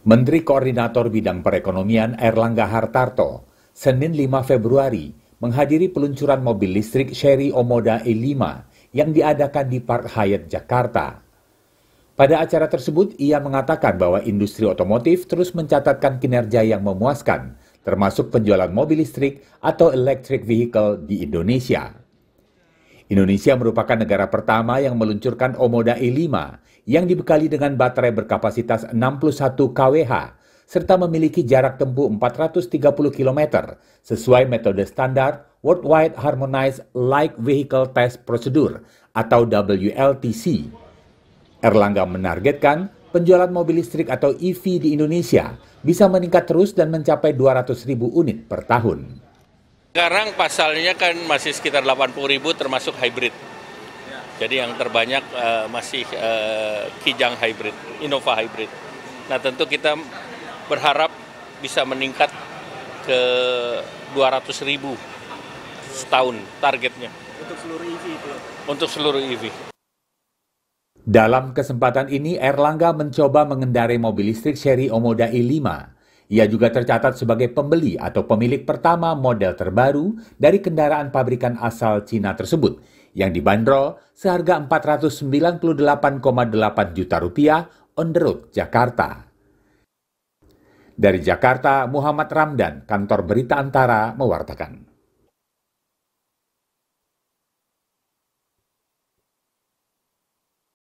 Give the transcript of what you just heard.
Menteri Koordinator Bidang Perekonomian Erlangga Hartarto, Senin 5 Februari, menghadiri peluncuran mobil listrik Sherry Omoda E5 yang diadakan di Park Hyatt, Jakarta. Pada acara tersebut, ia mengatakan bahwa industri otomotif terus mencatatkan kinerja yang memuaskan, termasuk penjualan mobil listrik atau electric vehicle di Indonesia. Indonesia merupakan negara pertama yang meluncurkan Omoda E5 yang dibekali dengan baterai berkapasitas 61 kWh serta memiliki jarak tempuh 430 km sesuai metode standar Worldwide Harmonized Light Vehicle Test Procedure atau WLTC. Erlangga menargetkan penjualan mobil listrik atau EV di Indonesia bisa meningkat terus dan mencapai 200 ribu unit per tahun. Sekarang pasalnya kan masih sekitar 80 ribu termasuk hybrid. Ya. Jadi yang terbanyak uh, masih uh, Kijang hybrid, Innova hybrid. Nah tentu kita berharap bisa meningkat ke 200 ribu setahun targetnya. Untuk seluruh EV itu? Ya? Untuk seluruh EV. Dalam kesempatan ini, Erlangga mencoba mengendarai mobil listrik seri Omoda i5 ia juga tercatat sebagai pembeli atau pemilik pertama model terbaru dari kendaraan pabrikan asal Cina tersebut yang dibanderol seharga 498,8 juta rupiah on the road Jakarta. Dari Jakarta, Muhammad Ramdan, kantor Berita Antara, mewartakan.